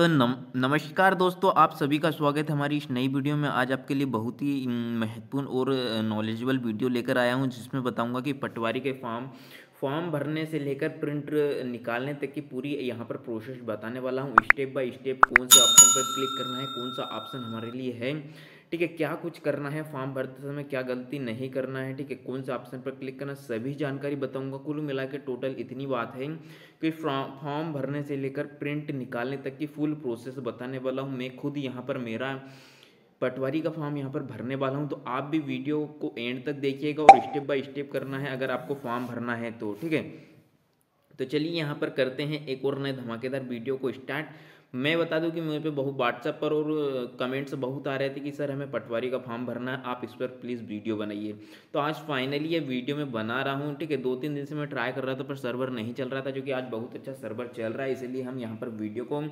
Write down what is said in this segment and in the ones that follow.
तो नम नमस्कार दोस्तों आप सभी का स्वागत है हमारी इस नई वीडियो में आज आपके लिए बहुत ही महत्वपूर्ण और नॉलेजेबल वीडियो लेकर आया हूं जिसमें बताऊंगा कि पटवारी के फॉर्म फॉर्म भरने से लेकर प्रिंट निकालने तक की पूरी यहाँ पर प्रोसेस बताने वाला हूँ स्टेप बाय स्टेप कौन से ऑप्शन पर क्लिक करना है कौन सा ऑप्शन हमारे लिए है ठीक है क्या कुछ करना है फॉर्म भरते समय क्या गलती नहीं करना है ठीक है कौन से ऑप्शन पर क्लिक करना सभी जानकारी बताऊंगा कुल मिला के टोटल इतनी बात है कि फॉर्म भरने से लेकर प्रिंट निकालने तक की फुल प्रोसेस बताने वाला हूँ मैं खुद यहाँ पर मेरा पटवारी का फॉर्म यहाँ पर भरने वाला हूँ तो आप भी वीडियो को एंड तक देखिएगा और स्टेप बाय स्टेप करना है अगर आपको फॉर्म भरना है तो ठीक है तो चलिए यहाँ पर करते हैं एक और नए धमाकेदार वीडियो को स्टार्ट मैं बता दूं कि मुझे पे बहुत व्हाट्सएप पर और कमेंट्स बहुत आ रहे थे कि सर हमें पटवारी का फॉर्म भरना है आप इस पर प्लीज़ वीडियो बनाइए तो आज फाइनली ये वीडियो मैं बना रहा हूँ ठीक है दो तीन दिन से मैं ट्राई कर रहा था पर सर्वर नहीं चल रहा था जो कि आज बहुत अच्छा सर्वर चल रहा है इसीलिए हम यहाँ पर वीडियो को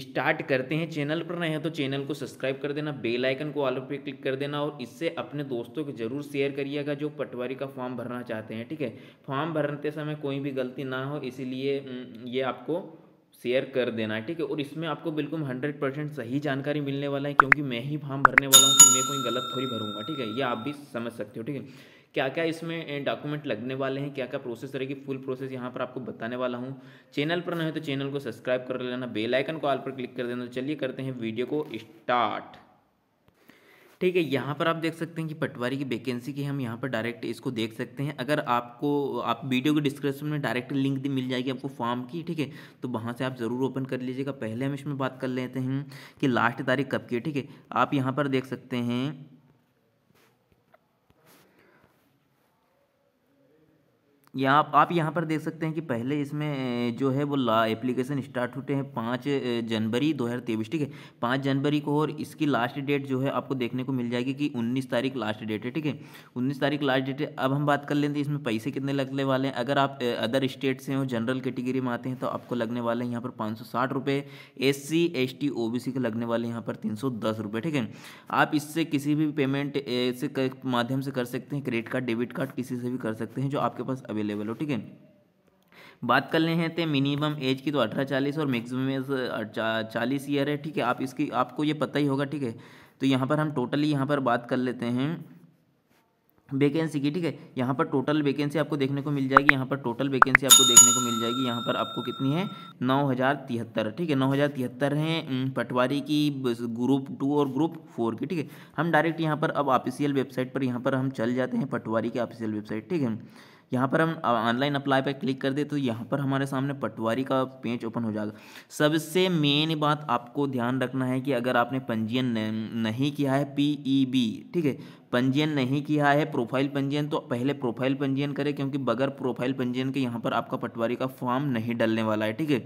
स्टार्ट करते हैं चैनल पर नए हैं तो चैनल को सब्सक्राइब कर देना बेल आइकन को ऑल पे क्लिक कर देना और इससे अपने दोस्तों को जरूर शेयर करिएगा जो पटवारी का फॉर्म भरना चाहते हैं ठीक है फॉर्म भरते समय कोई भी गलती ना हो इसीलिए ये आपको शेयर कर देना ठीक है और इसमें आपको बिल्कुल हंड्रेड परसेंट सही जानकारी मिलने वाला है क्योंकि मैं ही फॉर्म भरने वाला हूँ कि मैं कोई गलत थोड़ी भरूंगा ठीक है ये आप भी समझ सकते हो ठीक है क्या क्या इसमें डॉक्यूमेंट लगने वाले हैं क्या क्या प्रोसेस रहेगी फुल प्रोसेस यहाँ पर आपको बताने वाला हूँ चैनल पर ना है तो चैनल को सब्सक्राइब कर लेना बेलाइकन को आल पर क्लिक कर देना तो चलिए करते हैं वीडियो को स्टार्ट ठीक है यहाँ पर आप देख सकते हैं कि पटवारी की वैकेंसी की हम यहाँ पर डायरेक्ट इसको देख सकते हैं अगर आपको आप वीडियो के डिस्क्रिप्शन में डायरेक्ट लिंक मिल जाएगी आपको फॉर्म की ठीक है तो वहाँ से आप ज़रूर ओपन कर लीजिएगा पहले हम इसमें बात कर लेते हैं कि लास्ट तारीख कब की है ठीक है आप यहाँ पर देख सकते हैं यहाँ आप यहाँ पर देख सकते हैं कि पहले इसमें जो है वो ला एप्लीकेशन स्टार्ट होते हैं पाँच जनवरी दो हज़ार तेईस ठीक है पाँच जनवरी को और इसकी लास्ट डेट जो है आपको देखने को मिल जाएगी कि उन्नीस तारीख लास्ट डेट है ठीक है उन्नीस तारीख लास्ट डेट है अब हम बात कर लेते हैं इसमें पैसे कितने लगने वाले हैं अगर आप अदर स्टेट से हो जनरल कैटेगरी में आते हैं तो आपको लगने वाले हैं यहाँ पर पाँच सौ साठ रुपये S C S T O B C के लगने वाले यहाँ पर तीन सौ दस रुपये ठीक है आप इससे किसी भी पेमेंट से माध्यम से कर सकते हैं क्रेडिट कार्ड डेबिट कार्ड किसी से भी कर सकते हैं जो आपके पास अवेलेबल अवेलेबल हो ठीक है बात कर ले हैं मिनिमम एज की तो अठारह चालीस और मैक्सिमम एज चालीस ईयर है ठीक है आप इसकी आपको ये पता ही होगा ठीक है तो यहाँ पर हम टोटली यहाँ पर बात कर लेते हैं वैकेंसी की ठीक है यहाँ पर टोटल वैकेंसी आपको देखने को मिल जाएगी यहाँ पर टोटल वैकेंसी आपको देखने को मिल जाएगी यहाँ पर आपको कितनी है नौ हज़ार तिहत्तर ठीक है नौ हज़ार तिहत्तर है पटवारी की ग्रुप टू और ग्रुप फोर की ठीक है हम डायरेक्ट यहाँ पर अब ऑफिशियल वेबसाइट पर यहाँ पर हम चल जाते हैं पटवारी की ऑफिशियल वेबसाइट ठीक है यहाँ पर हम ऑनलाइन अप्लाई पर क्लिक कर दे तो यहाँ पर हमारे सामने पटवारी का पेज ओपन हो जाएगा सबसे मेन बात आपको ध्यान रखना है कि अगर आपने पंजीयन नहीं किया है पी ई बी ठीक है पंजीयन नहीं किया है प्रोफाइल पंजीयन तो पहले प्रोफाइल पंजीयन करें क्योंकि बगैर प्रोफाइल पंजीयन के यहाँ पर आपका पटवारी का फॉर्म नहीं डलने वाला है ठीक है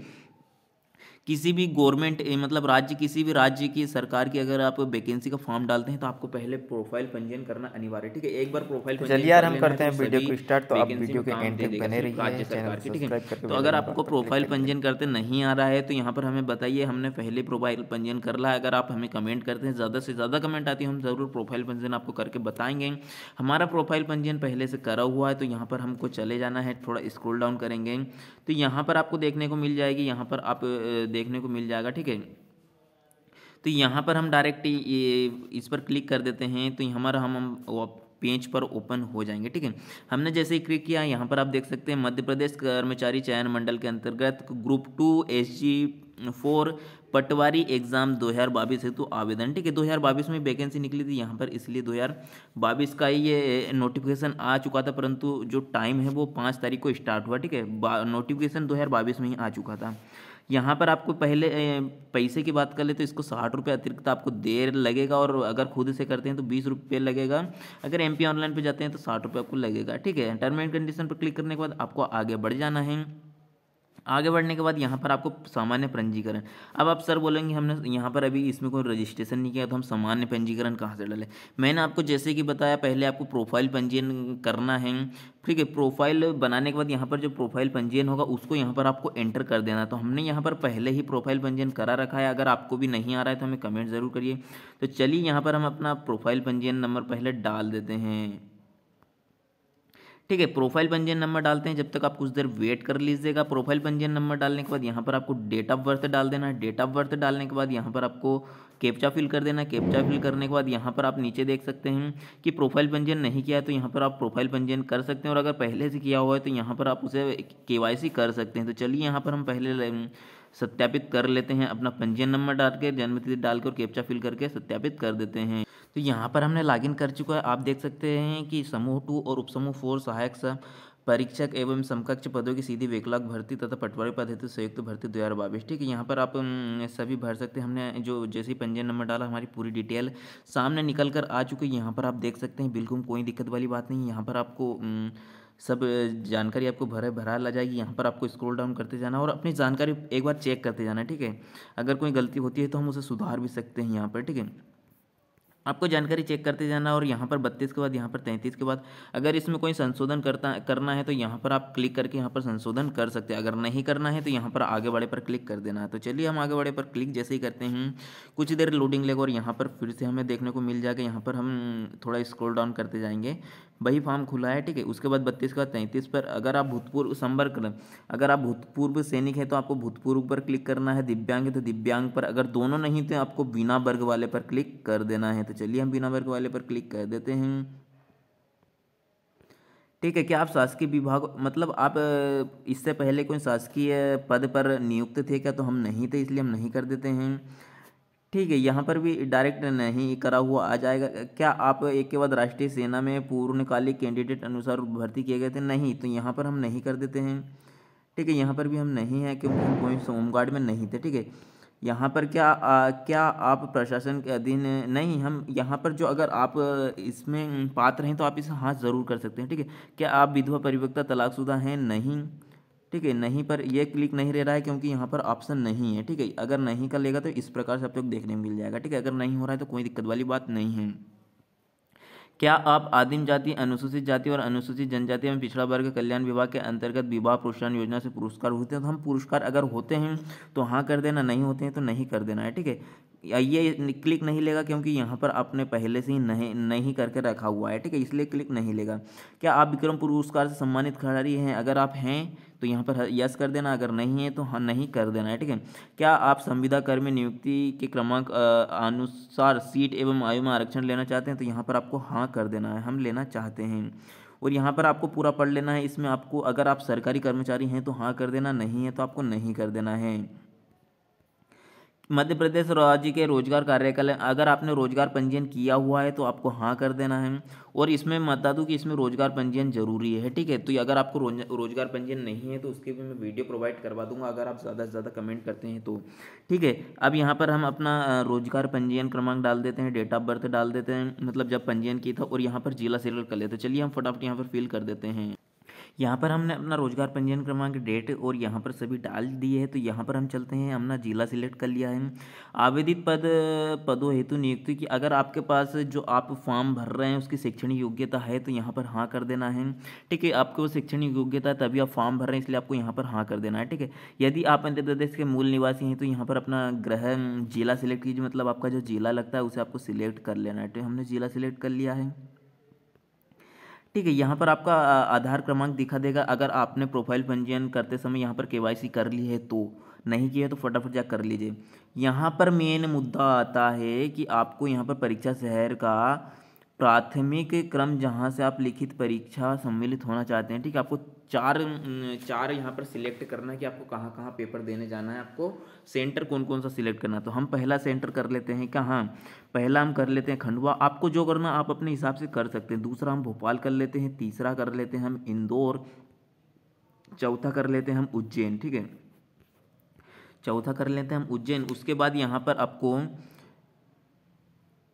किसी भी गवर्नमेंट मतलब राज्य किसी भी राज्य की सरकार की अगर आप वैकेंसी का फॉर्म डालते हैं तो आपको पहले प्रोफाइल पंजीयन करना अनिवार्य ठीक है एक बार तो प्रोफाइल चलिए यार हम करते हैं तो वीडियो को स्टार्ट तो आप वीडियो के एंड तक बने रहिए सरकार की ठीक है तो अगर आपको प्रोफाइल मतलब पंजीयन करते नहीं आ रहा है तो यहाँ पर हमें बताइए हमने पहले प्रोफाइल पंजीयन कर ला है अगर आप हमें कमेंट करते हैं ज़्यादा से ज़्यादा कमेंट आती है हम ज़रूर प्रोफाइल पंजीयन आपको करके बताएंगे हमारा प्रोफाइल पंजीयन पहले से करा हुआ है तो यहाँ पर हमको चले जाना है थोड़ा स्क्रोल डाउन करेंगे तो यहाँ पर आपको देखने को मिल जाएगी यहाँ पर आप देखने को मिल जाएगा ठीक है तो यहाँ पर हम डायरेक्ट ये इस पर क्लिक कर देते हैं तो हमारा हम, हम पेज पर ओपन हो जाएंगे ठीक है हमने जैसे ही क्लिक किया यहाँ पर आप देख सकते हैं मध्य प्रदेश कर्मचारी चयन मंडल के अंतर्गत group two S G four पटवारी एग्जाम दो हजार बाईस हेतु आवेदन ठीक है दो हजार बाईस में वैकेंसी निकली थी यहाँ पर इसलिए दो हज़ार बाईस का ये नोटिफिकेशन आ चुका था परंतु जो टाइम है वो पाँच तारीख को स्टार्ट हुआ ठीक है नोटिफिकेशन दो हजार बाईस में ही आ चुका था यहाँ पर आपको पहले पैसे की बात कर ले तो इसको साठ रुपये अतिरिक्त आपको देर लगेगा और अगर खुद से करते हैं तो बीस रुपये लगेगा अगर एम ऑनलाइन पर जाते हैं तो साठ रुपये आपको लगेगा ठीक है टर्म एंड कंडीशन पर क्लिक करने के बाद आपको आगे बढ़ जाना है आगे बढ़ने के बाद यहाँ पर आपको सामान्य पंजीकरण अब आप सर बोलेंगे हमने यहाँ पर अभी इसमें कोई रजिस्ट्रेशन नहीं किया तो हम सामान्य पंजीकरण कहाँ से डालें मैंने आपको जैसे कि बताया पहले आपको प्रोफाइल पंजीयन करना है ठीक है प्रोफाइल बनाने के बाद यहाँ पर जो प्रोफाइल पंजीयन होगा उसको यहाँ पर आपको एंटर कर देना तो हमने यहाँ पर पहले ही प्रोफाइल पंजीयन करा रखा है अगर आपको भी नहीं आ रहा है तो हमें कमेंट ज़रूर करिए तो चलिए यहाँ पर हम अपना प्रोफाइल पंजीयन नंबर पहले डाल देते हैं ठीक है प्रोफाइल पंजीयन नंबर डालते हैं जब तक आप कुछ देर वेट कर लीजिएगा प्रोफाइल पंजीयन नंबर डालने के बाद यहाँ पर आपको डेट ऑफ बर्थ डाल देना है डेट ऑफ बर्थ डालने के बाद यहाँ पर आपको कैप्चा फिल कर देना कैप्चा फिल करने के बाद यहाँ पर आप नीचे देख सकते हैं कि प्रोफाइल पंजीयन नहीं किया है तो यहाँ पर आप प्रोफाइल पंजीयन कर सकते हैं और अगर पहले से किया हुआ है तो यहाँ पर आप उसे के कर सकते हैं तो चलिए यहाँ पर हम पहले सत्यापित कर लेते हैं अपना पंजीयन नंबर डाल के जन्मतिथि डाल के और कैप्चा फिल करके सत्यापित कर देते हैं तो यहाँ पर हमने लॉगिन कर चुका है आप देख सकते हैं कि समूह टू और उपसमूह फोर सहायक सह परीक्षक एवं समकक्ष पदों की सीधी वेकलाक भर्ती तथा पटवारी पद हेतु संयुक्त तो भर्ती दो हज़ार बाईस ठीक है यहाँ पर आप सभी भर सकते हैं हमने जो जैसे पंजीयन नंबर डाला हमारी पूरी डिटेल सामने निकल कर आ चुकी है यहाँ पर आप देख सकते हैं बिल्कुल कोई दिक्कत वाली बात नहीं यहाँ पर आपको सब जानकारी आपको भरे भरा ला जाएगी यहाँ पर आपको स्क्रॉल डाउन करते जाना और अपनी जानकारी एक बार चेक करते जाना ठीक है अगर कोई गलती होती है तो हम उसे सुधार भी सकते हैं यहाँ पर ठीक है आपको जानकारी चेक करते जाना और यहाँ पर बत्तीस के बाद यहाँ पर तैंतीस के बाद अगर इसमें कोई संशोधन करता करना है तो यहाँ पर आप क्लिक करके यहाँ पर संशोधन कर सकते हैं अगर नहीं करना है तो यहाँ पर आगे बड़े पर क्लिक कर देना है तो चलिए हम आगे बड़े पर क्लिक जैसे ही करते हैं कुछ देर लोडिंग लेगा और यहाँ पर फिर से हमें देखने को मिल जाएगा यहाँ पर हम थोड़ा स्क्रोल डाउन करते जाएंगे वही फॉर्म खुला है ठीक है उसके बाद बत्तीस का तैंतीस पर अगर आप भूतपूर्व संपर्क अगर आप भूतपूर्व सैनिक हैं तो आपको भूतपूर्व पर क्लिक करना है दिव्यांग है तो दिव्यांग पर अगर दोनों नहीं तो आपको बिना वर्ग वाले पर क्लिक कर देना है तो चलिए हम बिना वर्ग वाले पर क्लिक कर देते हैं ठीक है क्या आप शासकीय विभाग मतलब आप इससे पहले कोई शासकीय पद पर नियुक्त थे क्या तो हम नहीं थे इसलिए हम नहीं कर देते हैं ठीक है यहाँ पर भी डायरेक्ट नहीं करा हुआ आ जाएगा क्या आप एक के बाद राष्ट्रीय सेना में पूर्णकालिक कैंडिडेट अनुसार भर्ती किए गए थे नहीं तो यहाँ पर हम नहीं कर देते हैं ठीक है यहाँ पर भी हम नहीं हैं क्योंकि हम कोई होम गार्ड में नहीं थे ठीक है यहाँ पर क्या आ, क्या आप प्रशासन के अधीन नहीं हम यहाँ पर जो अगर आप इसमें पात्र हैं तो आप इसे हाँ ज़रूर कर सकते हैं ठीक है क्या आप विधवा परिवक्ता तलाकशुदा हैं नहीं ठीक है नहीं पर ये क्लिक नहीं रह रहा है क्योंकि यहाँ पर ऑप्शन नहीं है ठीक है अगर नहीं कर लेगा तो इस प्रकार से आप लोग देखने मिल जाएगा ठीक है अगर नहीं हो रहा है तो कोई दिक्कत वाली बात नहीं है क्या आप आदिम जाति अनुसूचित जाति और अनुसूचित जनजाति एवं पिछड़ा वर्ग कल्याण विभाग के अंतर्गत विवाह प्रोत्साहन योजना से पुरस्कार होते हैं तो हम पुरस्कार अगर होते हैं तो हाँ कर देना नहीं होते हैं तो नहीं कर देना है ठीक है ये क्लिक नहीं लेगा क्योंकि यहाँ पर आपने पहले से ही नहीं नहीं करके रखा हुआ है ठीक है इसलिए क्लिक नहीं लेगा क्या आप विक्रम पुरस्कार से सम्मानित खिलाड़ी हैं अगर आप हैं तो यहाँ पर यस कर देना अगर नहीं है तो हाँ नहीं कर देना है ठीक है क्या आप संविदा कर्मी नियुक्ति के क्रमांक अनुसार सीट एवं आयु में आरक्षण लेना चाहते हैं तो यहाँ पर आपको हाँ कर देना है हम लेना चाहते हैं और यहाँ पर आपको पूरा पढ़ लेना है इसमें आपको अगर आप सरकारी कर्मचारी हैं तो हाँ कर देना नहीं है तो आपको नहीं कर देना है मध्य प्रदेश राज्य के रोजगार कार्यकाल अगर आपने रोजगार पंजीयन किया हुआ है तो आपको हाँ कर देना है और इसमें बता दूँ कि इसमें रोजगार पंजीयन जरूरी है ठीक है तो अगर आपको रोजगार पंजीयन नहीं है तो उसके भी मैं वीडियो प्रोवाइड करवा दूंगा अगर आप ज़्यादा से ज़्यादा कमेंट करते हैं तो ठीक है अब यहाँ पर हम अपना रोजगार पंजीयन क्रमांक डाल देते हैं डेट ऑफ बर्थ डाल देते हैं मतलब जब पंजीयन किया था और यहाँ पर जिला सिलेक्ट कर लेते हैं चलिए हम फटाफट यहाँ पर फिल कर देते हैं यहाँ पर हमने अपना रोजगार पंजीयन क्रमांक डेट और यहाँ पर सभी डाल दिए हैं तो यहाँ पर हम चलते हैं अपना जिला सिलेक्ट कर लिया है आवेदित पद पदों हेतु नियुक्ति की अगर आपके पास जो आप फॉर्म भर रहे हैं उसकी शैक्षणिक योग्यता है तो यहाँ पर हाँ कर देना है ठीक है आपको शैक्षणिक योग्यता है तभी आप फॉर्म भर रहे हैं इसलिए आपको यहाँ पर हाँ कर देना है ठीक है यदि आप मध्य प्रदेश के मूल निवासी हैं तो यहाँ पर अपना ग्रह जिला सिलेक्ट कीजिए मतलब आपका जो जिला लगता है उसे आपको सिलेक्ट कर लेना है ठीक तो है हमने जिला सिलेक्ट कर लिया है ठीक है यहाँ पर आपका आधार क्रमांक दिखा देगा अगर आपने प्रोफाइल पंजीयन करते समय यहाँ पर के कर ली है तो नहीं किया तो फटाफट जा कर लीजिए यहाँ पर मेन मुद्दा आता है कि आपको यहाँ पर परीक्षा शहर का प्राथमिक क्रम जहाँ से आप लिखित परीक्षा सम्मिलित होना चाहते हैं ठीक है आपको चार चार यहाँ पर सिलेक्ट करना है कि आपको कहाँ कहाँ पेपर देने जाना है आपको सेंटर कौन कौन सा सिलेक्ट करना है तो हम पहला सेंटर कर लेते हैं कहाँ पहला हम कर लेते हैं खंडवा आपको जो करना आप अपने हिसाब से कर सकते हैं दूसरा हम भोपाल कर लेते हैं तीसरा कर लेते हैं हम इंदौर चौथा कर लेते हैं हम उज्जैन ठीक है चौथा कर लेते हैं हम उज्जैन उसके बाद यहाँ पर आपको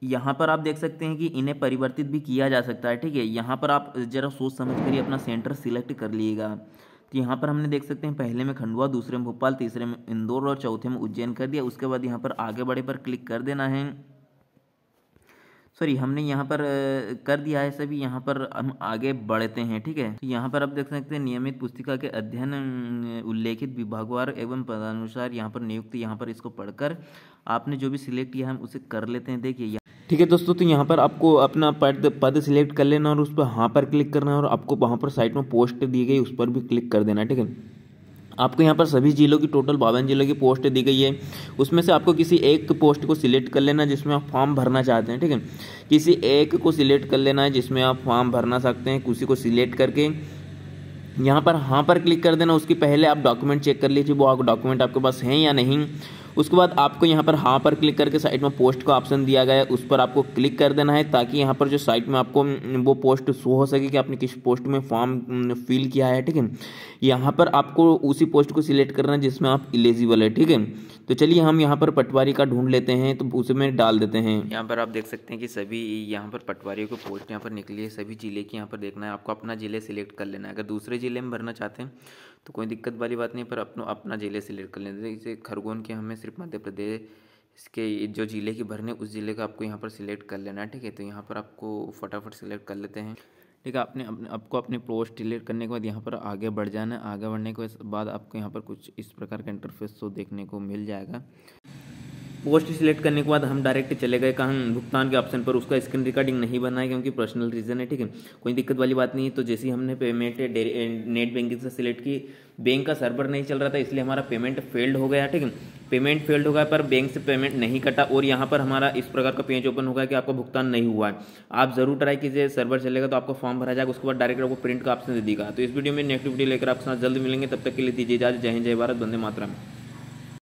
यहाँ पर आप देख सकते हैं कि इन्हें परिवर्तित भी किया जा सकता है ठीक है यहाँ पर आप ज़रा सोच समझ कर ही अपना सेंटर सिलेक्ट कर लिएगा तो यहाँ पर हमने देख सकते हैं पहले में खंडवा दूसरे में भोपाल तीसरे में इंदौर और चौथे में उज्जैन कर दिया उसके बाद यहाँ पर आगे बढ़े पर क्लिक कर देना है सॉरी हमने यहाँ पर कर दिया है सभी यहाँ पर हम आगे बढ़ते हैं ठीक है तो यहाँ पर आप देख सकते हैं नियमित पुस्तिका के अध्ययन उल्लेखित विभागवार एवं पदानुसार यहाँ पर नियुक्त यहाँ पर इसको पढ़कर आपने जो भी सिलेक्ट किया हम उसे कर लेते हैं देखिए ठीक है दोस्तों तो यहाँ पर आपको अपना पद पद सिलेक्ट कर लेना और उस पर हाँ पर क्लिक करना है और आपको वहाँ पर साइट में पोस्ट दी गई उस पर भी क्लिक कर देना ठीक है आपको यहाँ पर सभी जिलों की टोटल बावन जिलों की पोस्ट दी गई है उसमें से आपको किसी एक पोस्ट को सिलेक्ट कर लेना जिसमें आप फॉर्म भरना चाहते हैं ठीक है किसी एक को सिलेक्ट कर लेना है जिसमें आप फॉर्म भरना सकते हैं किसी को सिलेक्ट करके यहाँ पर हाँ पर क्लिक कर देना उसके पहले आप डॉक्यूमेंट चेक कर लीजिए वो आप डॉक्यूमेंट आपके पास हैं या नहीं उसके बाद आपको यहाँ पर हाँ पर क्लिक करके साइड में पोस्ट का ऑप्शन दिया गया है उस पर आपको क्लिक कर देना है ताकि यहाँ पर जो साइट में आपको वो पोस्ट शो हो सके कि आपने किस पोस्ट में फॉर्म फिल किया है ठीक है यहाँ पर आपको उसी पोस्ट को सिलेक्ट करना है जिसमें आप इलिजिबल है ठीक है तो चलिए हम यहाँ पर पटवारी का ढूंढ लेते हैं तो उसमें डाल देते हैं यहाँ पर आप देख सकते हैं कि सभी यहाँ पर पटवारियों को पोस्ट यहाँ पर निकली है सभी ज़िले की यहाँ पर देखना है आपको अपना ज़िले सिलेक्ट कर लेना है अगर दूसरे ज़िले में भरना चाहते हैं तो कोई दिक्कत वाली बात नहीं पर अपनो अपना ज़िले सिलेक्ट कर लेते जैसे खरगोन के हमें सिर्फ मध्य प्रदेश इसके जो ज़िले की भरने उस ज़िले का आपको यहाँ पर सिलेक्ट कर लेना है ठीक है तो यहाँ पर आपको फटाफट सिलेक्ट कर लेते हैं ठीक है आपने अपने आपको अपने पोस्ट डिलीट करने के बाद यहाँ पर आगे बढ़ जाना है आगे बढ़ने के बाद आपको यहाँ पर कुछ इस प्रकार का इंटरफेस तो देखने को मिल जाएगा पोस्ट सिलेक्ट करने के बाद हम डायरेक्ट चले गए कहाँ भुगतान के ऑप्शन पर उसका स्क्रीन रिकॉर्डिंग नहीं बना है क्योंकि पर्सनल रीज़न है ठीक है कोई दिक्कत वाली बात नहीं है तो जैसे ही हमने पेमेंट नेट बैंकिंग से सिलेक्ट की बैंक का सर्वर नहीं चल रहा था इसलिए हमारा पेमेंट फेल्ड हो गया ठीक है पेमेंट फेल्ड हो गया पर बैंक से पेमेंट नहीं कटा और यहाँ पर हमारा इस प्रकार का पेज ओपन होगा कि आपका भुगतान नहीं हुआ है आप ज़रूर ट्राई कीजिए सर्वर चलेगा तो आपका फॉर्म भरा जाएगा उसके बाद डायरेक्ट आपको प्रिंट का ऑप्शन दे देगा तो इस वीडियो में नेक्स्ट वीडियो लेकर आपके साथ जल्द मिलेंगे तब तक के लिए दीजिए जाए जय हिंद जय भारत बंदे मात्रा में